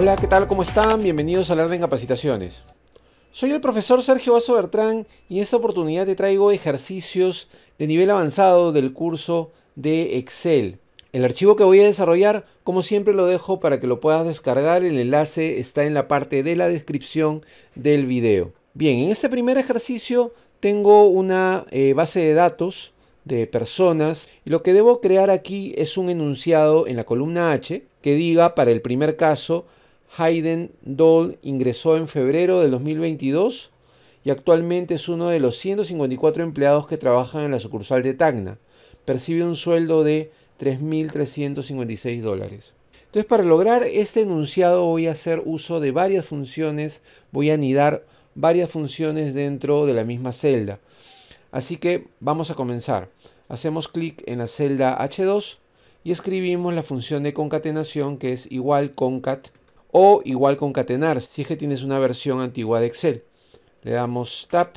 Hola, ¿qué tal? ¿Cómo están? Bienvenidos a hablar de capacitaciones. Soy el profesor Sergio Vaso Bertrán y en esta oportunidad te traigo ejercicios de nivel avanzado del curso de Excel. El archivo que voy a desarrollar, como siempre lo dejo para que lo puedas descargar, el enlace está en la parte de la descripción del video. Bien, en este primer ejercicio tengo una eh, base de datos de personas y lo que debo crear aquí es un enunciado en la columna H que diga para el primer caso Hayden Doll ingresó en febrero de 2022 y actualmente es uno de los 154 empleados que trabajan en la sucursal de Tacna. Percibe un sueldo de 3.356 dólares. Entonces, para lograr este enunciado voy a hacer uso de varias funciones, voy a anidar varias funciones dentro de la misma celda. Así que vamos a comenzar. Hacemos clic en la celda H2 y escribimos la función de concatenación que es igual concat o igual concatenar si es que tienes una versión antigua de Excel. Le damos tap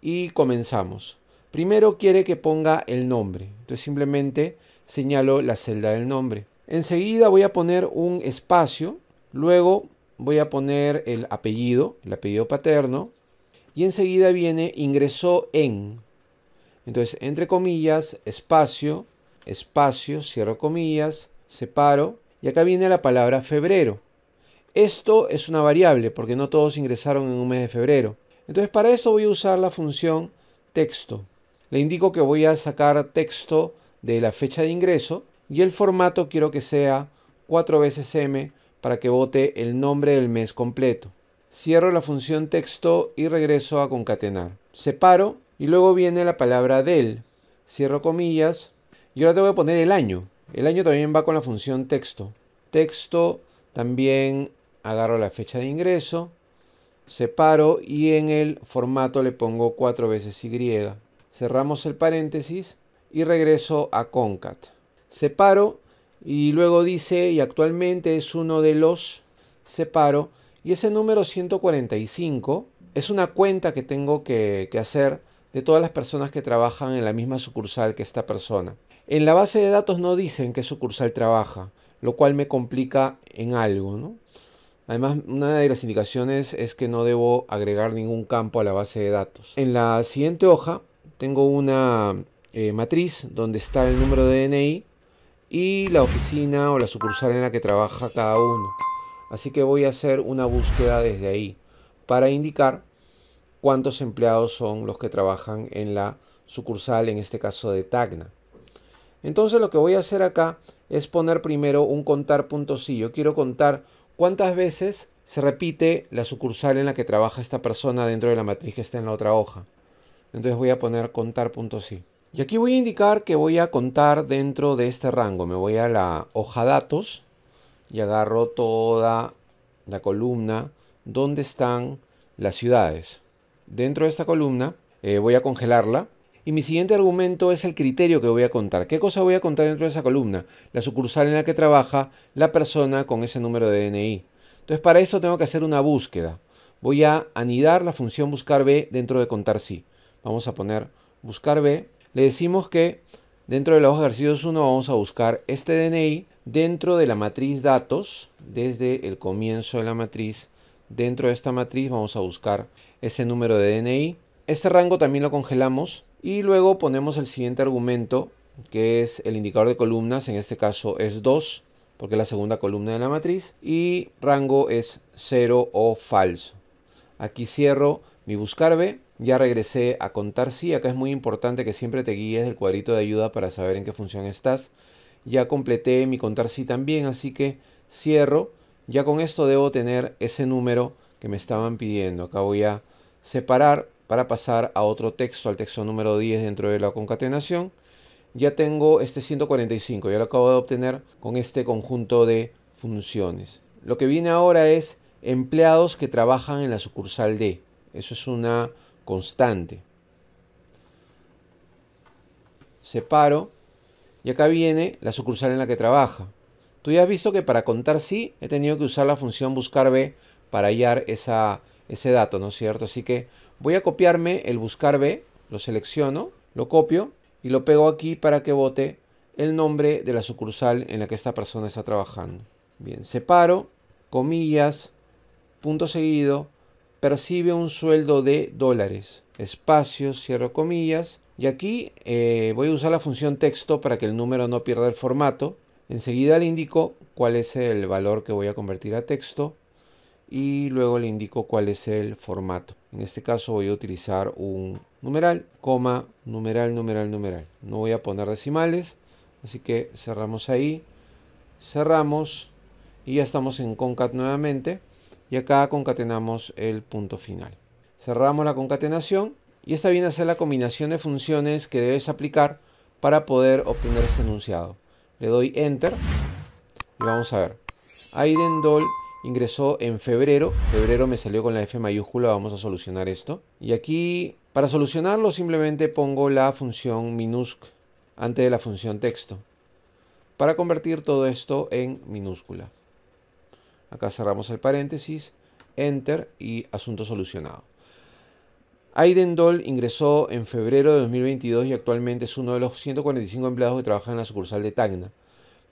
y comenzamos. Primero quiere que ponga el nombre, entonces simplemente señalo la celda del nombre. Enseguida voy a poner un espacio, luego voy a poner el apellido, el apellido paterno, y enseguida viene ingresó en. Entonces, entre comillas, espacio, espacio, cierro comillas, separo, y acá viene la palabra febrero. Esto es una variable porque no todos ingresaron en un mes de febrero. Entonces para esto voy a usar la función texto. Le indico que voy a sacar texto de la fecha de ingreso y el formato quiero que sea 4 veces m para que vote el nombre del mes completo. Cierro la función texto y regreso a concatenar. Separo y luego viene la palabra del. Cierro comillas y ahora tengo que poner el año. El año también va con la función texto. Texto también agarro la fecha de ingreso, separo y en el formato le pongo 4 veces Y. Cerramos el paréntesis y regreso a Concat. Separo y luego dice y actualmente es uno de los separo y ese número 145 es una cuenta que tengo que, hacer de todas las personas que trabajan en la misma sucursal que esta persona. En la base de datos no dicen qué sucursal trabaja, lo cual me complica en algo, ¿no? Además, una de las indicaciones es que no debo agregar ningún campo a la base de datos. En la siguiente hoja tengo una eh, matriz donde está el número de DNI y la oficina o la sucursal en la que trabaja cada uno. Así que voy a hacer una búsqueda desde ahí para indicar cuántos empleados son los que trabajan en la sucursal, en este caso de Tacna. Entonces lo que voy a hacer acá es poner primero un contar Yo quiero contar cuántas veces se repite la sucursal en la que trabaja esta persona dentro de la matriz que está en la otra hoja. Entonces voy a poner contar.si. Y aquí voy a indicar que voy a contar dentro de este rango. Me voy a la hoja datos y agarro toda la columna donde están las ciudades. Dentro de esta columna eh, voy a congelarla y mi siguiente argumento es el criterio que voy a contar. ¿Qué cosa voy a contar dentro de esa columna? La sucursal en la que trabaja la persona con ese número de DNI. Entonces para esto tengo que hacer una búsqueda. Voy a anidar la función buscar B dentro de contar sí. Vamos a poner buscar B. Le decimos que dentro de la hoja de ejercicios 1 vamos a buscar este DNI dentro de la matriz datos. Desde el comienzo de la matriz, dentro de esta matriz vamos a buscar ese número de DNI. Este rango también lo congelamos y luego ponemos el siguiente argumento que es el indicador de columnas, en este caso es 2 porque es la segunda columna de la matriz y rango es 0 o falso. Aquí cierro mi buscar B, ya regresé a contar si acá es muy importante que siempre te guíes del cuadrito de ayuda para saber en qué función estás. Ya completé mi contar sí también, así que cierro. Ya con esto debo tener ese número que me estaban pidiendo. Acá voy a separar para pasar a otro texto, al texto número 10 dentro de la concatenación. Ya tengo este 145, ya lo acabo de obtener con este conjunto de funciones. Lo que viene ahora es empleados que trabajan en la sucursal D. Eso es una constante. Separo. Y acá viene la sucursal en la que trabaja. Tú ya has visto que para contar sí he tenido que usar la función buscar B para hallar esa ese dato, ¿no es cierto? Así que voy a copiarme el buscar B, lo selecciono, lo copio y lo pego aquí para que vote el nombre de la sucursal en la que esta persona está trabajando. Bien, separo, comillas, punto seguido, percibe un sueldo de dólares, espacio, cierro comillas, y aquí eh, voy a usar la función texto para que el número no pierda el formato. Enseguida le indico cuál es el valor que voy a convertir a texto y luego le indico cuál es el formato. En este caso voy a utilizar un numeral, coma, numeral, numeral, numeral. No voy a poner decimales, así que cerramos ahí, cerramos y ya estamos en concat nuevamente y acá concatenamos el punto final. Cerramos la concatenación y esta viene a ser la combinación de funciones que debes aplicar para poder obtener este enunciado. Le doy enter y vamos a ver ingresó en febrero. Febrero me salió con la F mayúscula, vamos a solucionar esto. Y aquí, para solucionarlo, simplemente pongo la función minusc antes de la función texto para convertir todo esto en minúscula. Acá cerramos el paréntesis, enter y asunto solucionado. Aiden Doll ingresó en febrero de 2022 y actualmente es uno de los 145 empleados que trabajan en la sucursal de Tacna.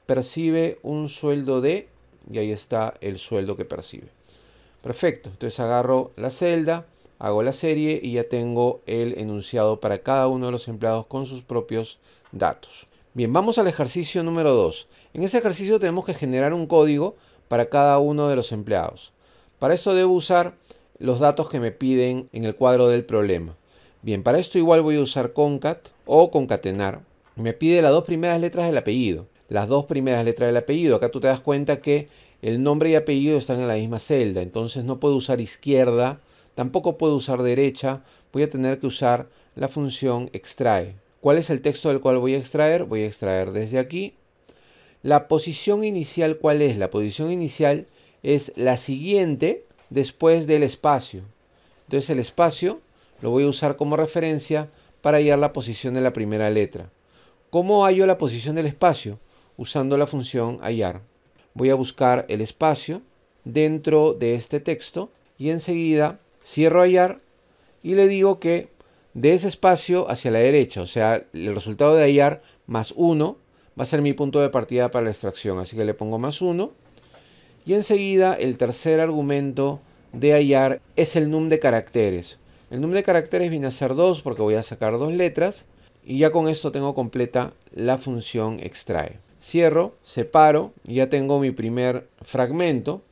Percibe un sueldo de y ahí está el sueldo que percibe. Perfecto, entonces agarro la celda, hago la serie y ya tengo el enunciado para cada uno de los empleados con sus propios datos. Bien, vamos al ejercicio número 2. En ese ejercicio tenemos que generar un código para cada uno de los empleados. Para esto debo usar los datos que me piden en el cuadro del problema. Bien, para esto igual voy a usar concat o concatenar. Me pide las dos primeras letras del apellido las dos primeras letras del apellido. Acá tú te das cuenta que el nombre y apellido están en la misma celda, entonces no puedo usar izquierda, tampoco puedo usar derecha, voy a tener que usar la función extrae. ¿Cuál es el texto del cual voy a extraer? Voy a extraer desde aquí. La posición inicial, ¿cuál es? La posición inicial es la siguiente después del espacio. Entonces el espacio lo voy a usar como referencia para hallar la posición de la primera letra. ¿Cómo hallo la posición del espacio? usando la función hallar. Voy a buscar el espacio dentro de este texto y enseguida cierro hallar y le digo que de ese espacio hacia la derecha, o sea, el resultado de hallar más 1 va a ser mi punto de partida para la extracción, así que le pongo más 1 y enseguida el tercer argumento de hallar es el num de caracteres. El num de caracteres viene a ser 2 porque voy a sacar dos letras y ya con esto tengo completa la función extrae. Cierro, separo, y ya tengo mi primer fragmento.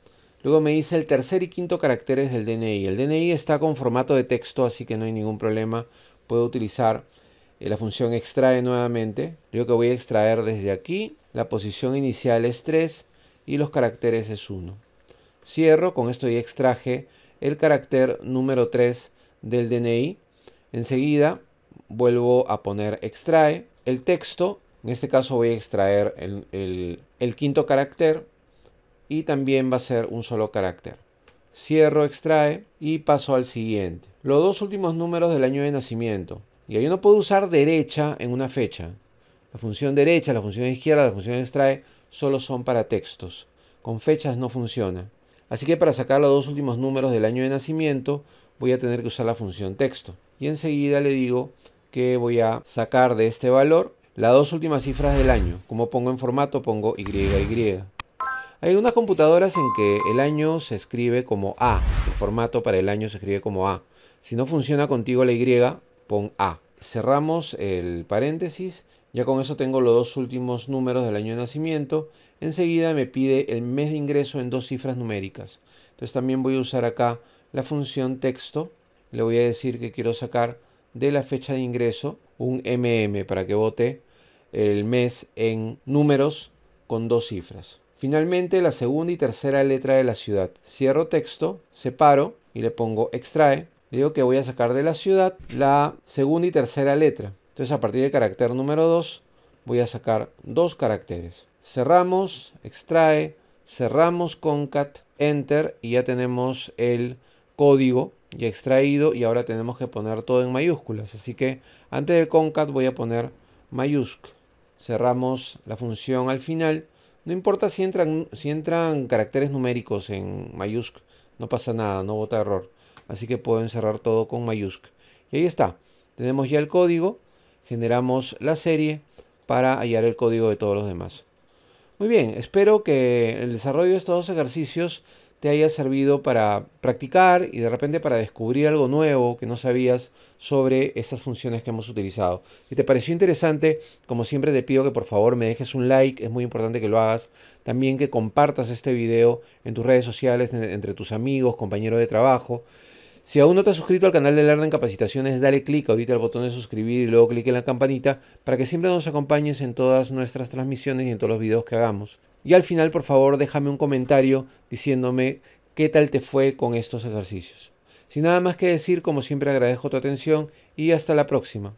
Luego me dice el tercer y quinto caracteres del DNI. El DNI está con formato de texto, así que no hay ningún problema. Puedo utilizar eh, la función extrae nuevamente. Digo que voy a extraer desde aquí. La posición inicial es 3 y los caracteres es 1. Cierro, con esto ya extraje el carácter número 3 del DNI. Enseguida vuelvo a poner extrae. El texto en este caso voy a extraer el, quinto carácter y también va a ser un solo carácter. Cierro, extrae y paso al siguiente. Los dos últimos números del año de nacimiento. Y ahí no puedo usar derecha en una fecha. La función derecha, la función izquierda, la función extrae solo son para textos. Con fechas no funciona. Así que para sacar los dos últimos números del año de nacimiento voy a tener que usar la función texto. Y enseguida le digo que voy a sacar de este valor las dos últimas cifras del año. Como pongo en formato, pongo YY. Hay unas computadoras en que el año se escribe como A. El formato para el año se escribe como A. Si no funciona contigo la Y, pon A. Cerramos el paréntesis. Ya con eso tengo los dos últimos números del año de nacimiento. Enseguida me pide el mes de ingreso en dos cifras numéricas. Entonces también voy a usar acá la función texto. Le voy a decir que quiero sacar de la fecha de ingreso un MM para que vote el mes en números con dos cifras. Finalmente, la segunda y tercera letra de la ciudad. Cierro texto, separo y le pongo extrae. digo que voy a sacar de la ciudad la segunda y tercera letra. Entonces, a partir del carácter número 2, voy a sacar dos caracteres. Cerramos, extrae, cerramos concat, enter y ya tenemos el código ya extraído y ahora tenemos que poner todo en mayúsculas. Así que antes del concat voy a poner mayúscula cerramos la función al final. No importa si entran, si entran caracteres numéricos en mayúscula, no pasa nada, no bota error. Así que puedo encerrar todo con mayúscula. Y ahí está, tenemos ya el código, generamos la serie para hallar el código de todos los demás. Muy bien, espero que el desarrollo de estos dos ejercicios te haya servido para practicar y de repente para descubrir algo nuevo que no sabías sobre estas funciones que hemos utilizado. Si te pareció interesante, como siempre te pido que por favor me dejes un like, es muy importante que lo hagas. También que compartas este video en tus redes sociales, entre tus amigos, compañeros de trabajo. Si aún no te has suscrito al canal de Learn en Capacitaciones, dale clic ahorita al botón de suscribir y luego clic en la campanita para que siempre nos acompañes en todas nuestras transmisiones y en todos los videos que hagamos. Y al final, por favor, déjame un comentario diciéndome qué tal te fue con estos ejercicios. Sin nada más que decir, como siempre agradezco tu atención y hasta la próxima.